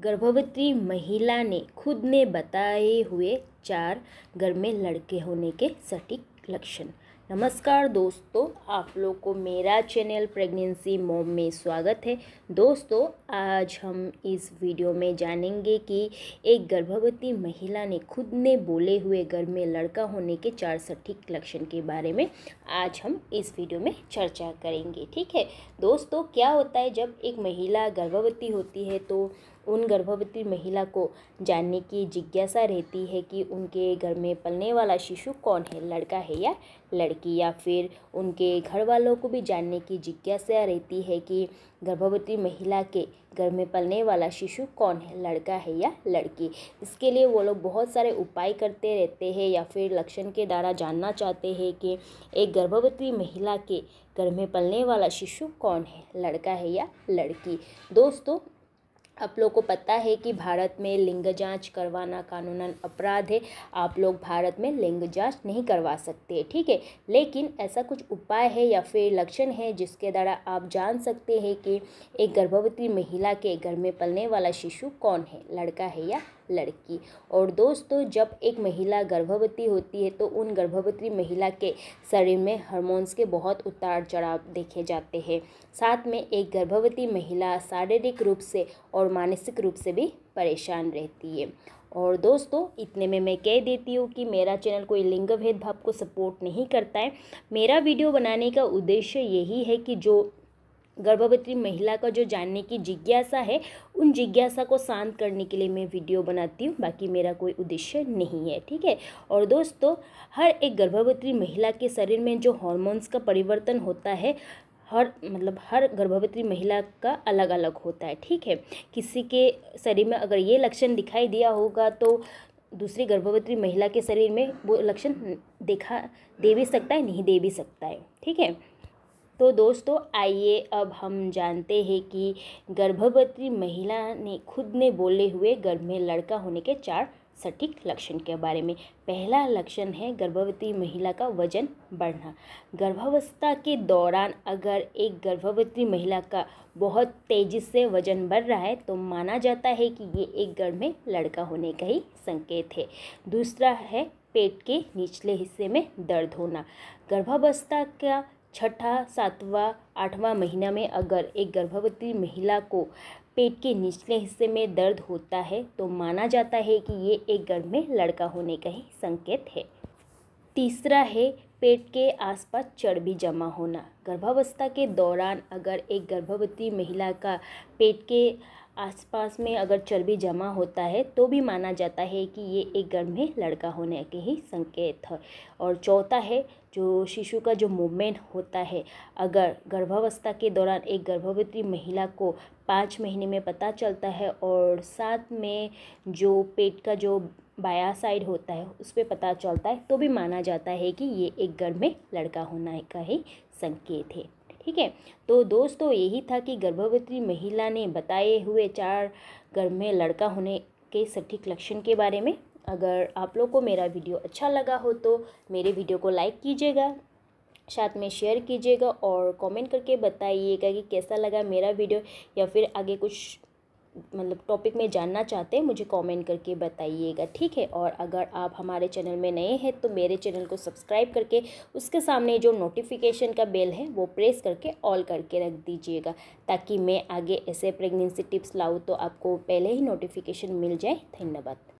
गर्भवती महिला ने खुद ने बताए हुए चार घर में लड़के होने के सटीक लक्षण नमस्कार दोस्तों आप लोग को मेरा चैनल प्रेगनेंसी मोम में स्वागत है दोस्तों आज हम इस वीडियो में जानेंगे कि एक गर्भवती महिला ने खुद ने बोले हुए घर में लड़का होने के चार सटीक लक्षण के बारे में आज हम इस वीडियो में चर्चा करेंगे ठीक है दोस्तों क्या होता है जब एक महिला गर्भवती होती है तो उन गर्भवती महिला को जानने की जिज्ञासा रहती है कि उनके घर में पलने वाला शिशु कौन है लड़का है या लड़की या फिर उनके घर वालों को भी जानने की जिज्ञासा रहती है कि गर्भवती महिला के घर में पलने वाला शिशु कौन है लड़का है या लड़की इसके लिए वो लोग बहुत सारे उपाय करते रहते हैं या फिर लक्षण के द्वारा जानना चाहते हैं कि एक गर्भवती महिला के घर में पलने वाला शिशु कौन है लड़का है या लड़की दोस्तों आप लोग को पता है कि भारत में लिंग जांच करवाना कानूनन अपराध है आप लोग भारत में लिंग जांच नहीं करवा सकते ठीक है लेकिन ऐसा कुछ उपाय है या फिर लक्षण है जिसके द्वारा आप जान सकते हैं कि एक गर्भवती महिला के घर में पलने वाला शिशु कौन है लड़का है या लड़की और दोस्तों जब एक महिला गर्भवती होती है तो उन गर्भवती महिला के शरीर में हार्मोन्स के बहुत उतार चढ़ाव देखे जाते हैं साथ में एक गर्भवती महिला शारीरिक रूप से और मानसिक रूप से भी परेशान रहती है और दोस्तों इतने में मैं कह देती हूँ कि मेरा चैनल कोई लिंग भेदभाव को सपोर्ट नहीं करता है मेरा वीडियो बनाने का उद्देश्य यही है कि जो गर्भवती महिला का जो जानने की जिज्ञासा है उन जिज्ञासा को शांत करने के लिए मैं वीडियो बनाती हूँ बाकी मेरा कोई उद्देश्य नहीं है ठीक है और दोस्तों हर एक गर्भवती महिला के शरीर में जो हॉर्मोन्स का परिवर्तन होता है हर मतलब हर गर्भवती महिला का अलग अलग होता है ठीक है किसी के शरीर में अगर ये लक्षण दिखाई दिया होगा तो दूसरी गर्भवती महिला के शरीर में वो लक्षण देखा दे भी सकता है नहीं दे भी सकता है ठीक है तो दोस्तों आइए अब हम जानते हैं कि गर्भवती महिला ने खुद ने बोले हुए गर्भ में लड़का होने के चार सटीक लक्षण के बारे में पहला लक्षण है गर्भवती महिला का वजन बढ़ना गर्भावस्था के दौरान अगर एक गर्भवती महिला का बहुत तेज़ी से वजन बढ़ रहा है तो माना जाता है कि ये एक गर्भ में लड़का होने का ही संकेत है दूसरा है पेट के निचले हिस्से में दर्द होना गर्भावस्था का छठा सातवां आठवां महीना में अगर एक गर्भवती महिला को पेट के निचले हिस्से में दर्द होता है तो माना जाता है कि ये एक गर्भ में लड़का होने का ही संकेत है तीसरा है पेट के आसपास चर्बी जमा होना गर्भावस्था के दौरान अगर एक गर्भवती महिला का पेट के आसपास में अगर चर्बी जमा होता है तो भी माना जाता है कि ये एक गर्भ लड़का होने के ही संकेत है और चौथा है जो शिशु का जो मूवमेंट होता है अगर गर्भावस्था के दौरान एक गर्भवती महिला को पाँच महीने में पता चलता है और साथ में जो पेट का जो बाया साइड होता है उस पर पता चलता है तो भी माना जाता है कि ये एक गर्भ में लड़का होने का ही संकेत है ठीक है तो दोस्तों तो यही था कि गर्भवती महिला ने बताए हुए चार गर्भ में लड़का होने के सटीक लक्षण के बारे में अगर आप लोग को मेरा वीडियो अच्छा लगा हो तो मेरे वीडियो को लाइक कीजिएगा साथ में शेयर कीजिएगा और कमेंट करके बताइएगा कि कैसा लगा मेरा वीडियो या फिर आगे कुछ मतलब टॉपिक में जानना चाहते हैं मुझे कमेंट करके बताइएगा ठीक है और अगर आप हमारे चैनल में नए हैं तो मेरे चैनल को सब्सक्राइब करके उसके सामने जो नोटिफिकेशन का बेल है वो प्रेस करके ऑल करके रख दीजिएगा ताकि मैं आगे ऐसे प्रेगनेंसी टिप्स लाऊँ तो आपको पहले ही नोटिफिकेशन मिल जाए धन्यवाद